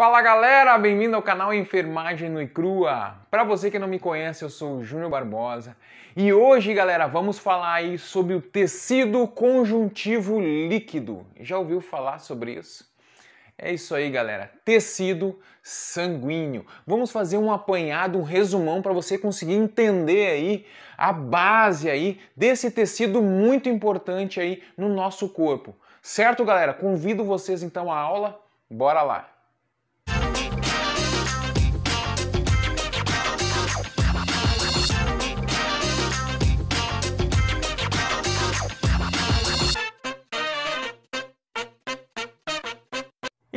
Fala galera, bem-vindo ao canal Enfermagem no e Crua. Para você que não me conhece, eu sou o Júnior Barbosa e hoje, galera, vamos falar aí sobre o tecido conjuntivo líquido. Já ouviu falar sobre isso? É isso aí, galera. Tecido sanguíneo. Vamos fazer um apanhado, um resumão para você conseguir entender aí a base aí desse tecido muito importante aí no nosso corpo. Certo, galera? Convido vocês então à aula. Bora lá.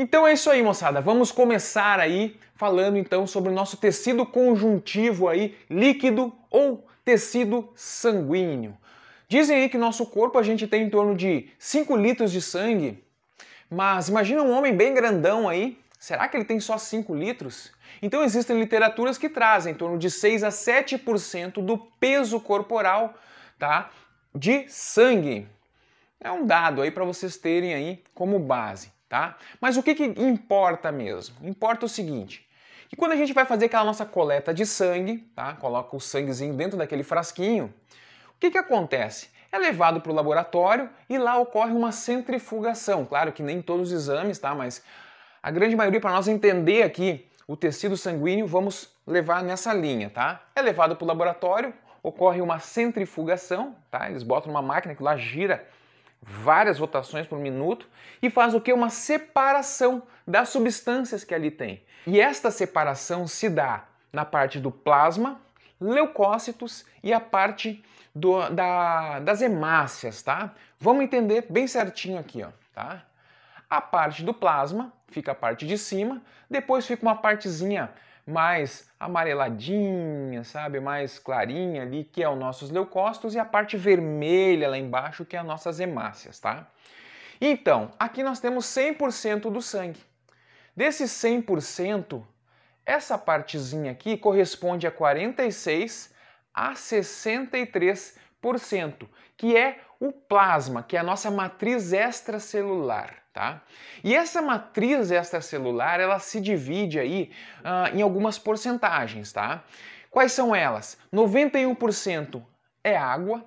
Então é isso aí, moçada. Vamos começar aí falando então sobre o nosso tecido conjuntivo aí, líquido ou tecido sanguíneo. Dizem aí que nosso corpo a gente tem em torno de 5 litros de sangue, mas imagina um homem bem grandão aí, será que ele tem só 5 litros? Então existem literaturas que trazem em torno de 6 a 7% do peso corporal, tá? De sangue. É um dado aí para vocês terem aí como base tá? Mas o que, que importa mesmo? Importa o seguinte, que quando a gente vai fazer aquela nossa coleta de sangue, tá? Coloca o sanguezinho dentro daquele frasquinho, o que, que acontece? É levado para o laboratório e lá ocorre uma centrifugação. Claro que nem todos os exames, tá? Mas a grande maioria, para nós entender aqui o tecido sanguíneo, vamos levar nessa linha, tá? É levado para o laboratório, ocorre uma centrifugação, tá? Eles botam uma máquina que lá gira várias rotações por minuto e faz o que? Uma separação das substâncias que ali tem. E esta separação se dá na parte do plasma, leucócitos e a parte do, da, das hemácias, tá? Vamos entender bem certinho aqui, ó, tá? A parte do plasma fica a parte de cima, depois fica uma partezinha mais amareladinha, sabe, mais clarinha ali, que é os nossos leucócitos, e a parte vermelha lá embaixo, que é as nossas hemácias, tá? Então, aqui nós temos 100% do sangue. Desse 100%, essa partezinha aqui corresponde a 46 a 63 que é o plasma, que é a nossa matriz extracelular, tá? E essa matriz extracelular, ela se divide aí uh, em algumas porcentagens, tá? Quais são elas? 91% é água,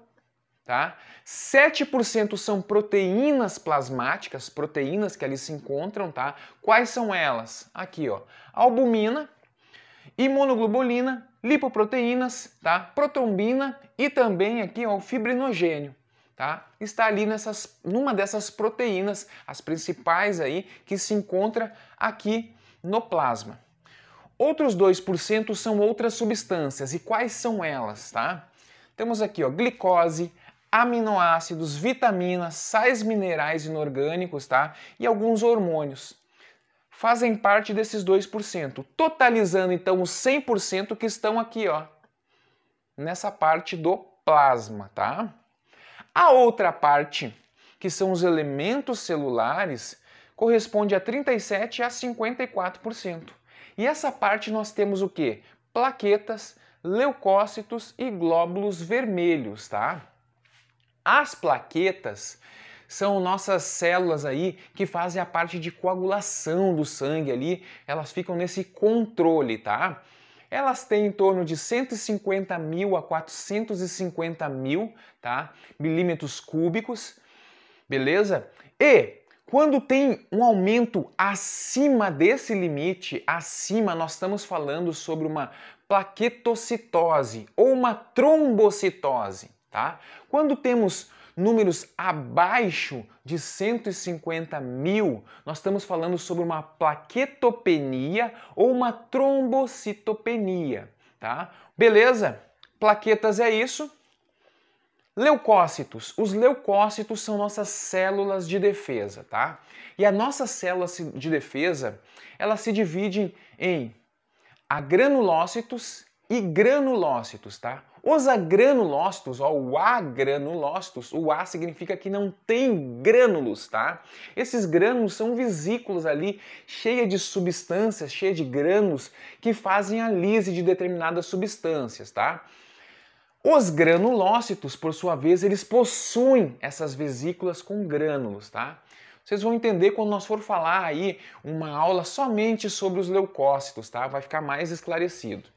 tá? 7% são proteínas plasmáticas, proteínas que ali se encontram, tá? Quais são elas? Aqui, ó, albumina, imunoglobulina, lipoproteínas, tá? protrombina e também aqui ó, o fibrinogênio. Tá? Está ali nessas, numa dessas proteínas, as principais aí, que se encontra aqui no plasma. Outros 2% são outras substâncias. E quais são elas, tá? Temos aqui, ó, glicose, aminoácidos, vitaminas, sais minerais inorgânicos, tá? E alguns hormônios fazem parte desses 2%, totalizando então os 100% que estão aqui, ó, nessa parte do plasma, tá? A outra parte, que são os elementos celulares, corresponde a 37 a 54%. E essa parte nós temos o quê? Plaquetas, leucócitos e glóbulos vermelhos, tá? As plaquetas, são nossas células aí que fazem a parte de coagulação do sangue ali, elas ficam nesse controle, tá? Elas têm em torno de 150 mil a 450 mil tá? milímetros cúbicos, beleza? E quando tem um aumento acima desse limite, acima, nós estamos falando sobre uma plaquetocitose ou uma trombocitose, tá? Quando temos números abaixo de 150 mil, nós estamos falando sobre uma plaquetopenia ou uma trombocitopenia, tá? Beleza? Plaquetas é isso. Leucócitos. Os leucócitos são nossas células de defesa, tá? E a nossa célula de defesa, ela se divide em agranulócitos e granulócitos, tá? Os agranulócitos, ó, o agranulócitos, o A significa que não tem grânulos, tá? Esses grânulos são vesículas ali cheias de substâncias, cheias de grânulos que fazem a lise de determinadas substâncias, tá? Os granulócitos, por sua vez, eles possuem essas vesículas com grânulos, tá? Vocês vão entender quando nós for falar aí uma aula somente sobre os leucócitos, tá? Vai ficar mais esclarecido.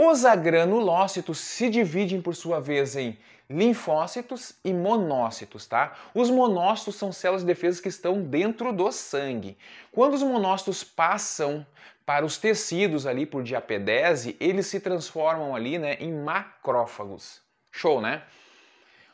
Os agranulócitos se dividem, por sua vez, em linfócitos e monócitos, tá? Os monócitos são células de defesa que estão dentro do sangue. Quando os monócitos passam para os tecidos ali por diapedese, eles se transformam ali, né, em macrófagos. Show, né?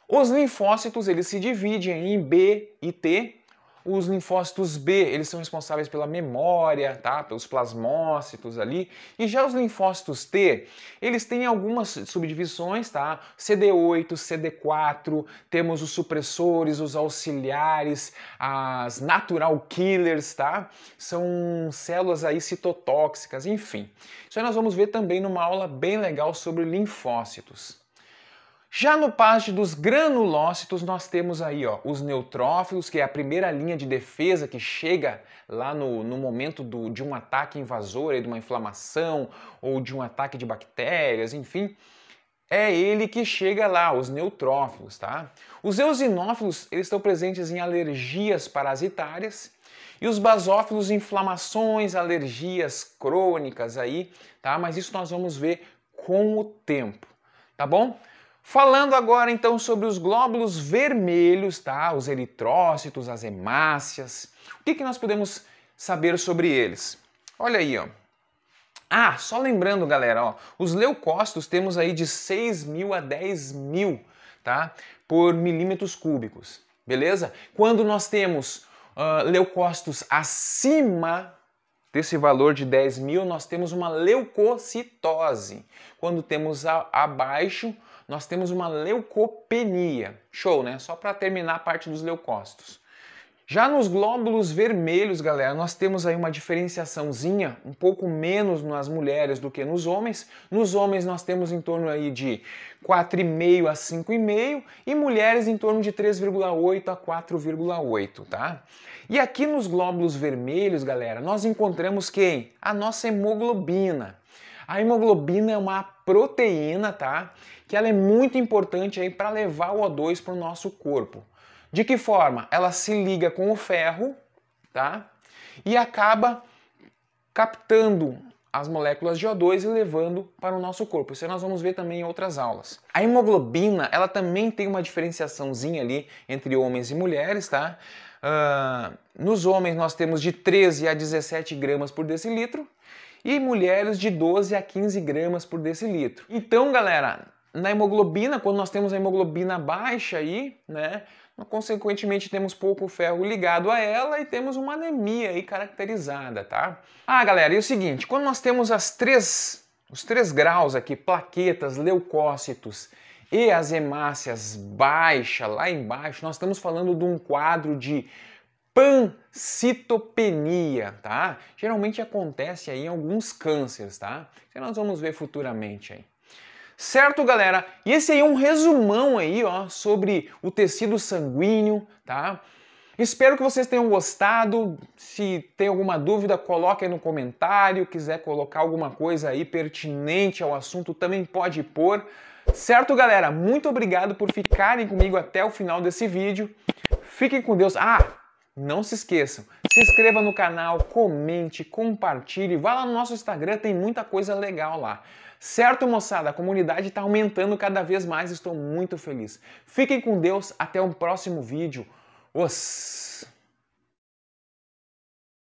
Os linfócitos, eles se dividem em B e T os linfócitos B, eles são responsáveis pela memória, tá? Pelos plasmócitos ali. E já os linfócitos T, eles têm algumas subdivisões, tá? CD8, CD4, temos os supressores, os auxiliares, as natural killers, tá? São células aí citotóxicas, enfim. Isso aí nós vamos ver também numa aula bem legal sobre linfócitos. Já no parte dos granulócitos, nós temos aí ó, os neutrófilos, que é a primeira linha de defesa que chega lá no, no momento do, de um ataque invasor, de uma inflamação ou de um ataque de bactérias, enfim. É ele que chega lá, os neutrófilos, tá? Os eosinófilos, eles estão presentes em alergias parasitárias e os basófilos, inflamações, alergias crônicas aí, tá? Mas isso nós vamos ver com o tempo, tá bom? Falando agora então sobre os glóbulos vermelhos, tá? Os eritrócitos, as hemácias. O que, que nós podemos saber sobre eles? Olha aí, ó. Ah, só lembrando, galera, ó, os leucócitos temos aí de 6 mil a 10 mil, tá? Por milímetros cúbicos, beleza? Quando nós temos uh, leucócitos acima desse valor de 10 mil, nós temos uma leucocitose. Quando temos a, abaixo, nós temos uma leucopenia. Show, né? Só para terminar a parte dos leucócitos. Já nos glóbulos vermelhos, galera, nós temos aí uma diferenciaçãozinha, um pouco menos nas mulheres do que nos homens. Nos homens nós temos em torno aí de 4,5 a 5,5 e mulheres em torno de 3,8 a 4,8, tá? E aqui nos glóbulos vermelhos, galera, nós encontramos quem? A nossa hemoglobina. A hemoglobina é uma proteína, tá? Que ela é muito importante aí para levar o O2 para o nosso corpo. De que forma? Ela se liga com o ferro, tá? E acaba captando as moléculas de O2 e levando para o nosso corpo. Isso nós vamos ver também em outras aulas. A hemoglobina, ela também tem uma diferenciaçãozinha ali entre homens e mulheres, tá? Uh, nos homens nós temos de 13 a 17 gramas por decilitro e mulheres de 12 a 15 gramas por decilitro. Então, galera, na hemoglobina, quando nós temos a hemoglobina baixa aí, né, consequentemente temos pouco ferro ligado a ela e temos uma anemia aí caracterizada, tá? Ah, galera, e é o seguinte, quando nós temos as três, os três graus aqui, plaquetas, leucócitos e as hemácias baixa lá embaixo, nós estamos falando de um quadro de pancitopenia, tá? Geralmente acontece aí em alguns cânceres, tá? Que então nós vamos ver futuramente aí. Certo, galera? E esse aí é um resumão aí, ó, sobre o tecido sanguíneo, tá? Espero que vocês tenham gostado. Se tem alguma dúvida, coloque aí no comentário. Quiser colocar alguma coisa aí pertinente ao assunto, também pode pôr. Certo, galera? Muito obrigado por ficarem comigo até o final desse vídeo. Fiquem com Deus. Ah, não se esqueçam, se inscreva no canal, comente, compartilhe, vá lá no nosso Instagram, tem muita coisa legal lá. Certo, moçada? A comunidade está aumentando cada vez mais, estou muito feliz. Fiquem com Deus, até o um próximo vídeo. Os...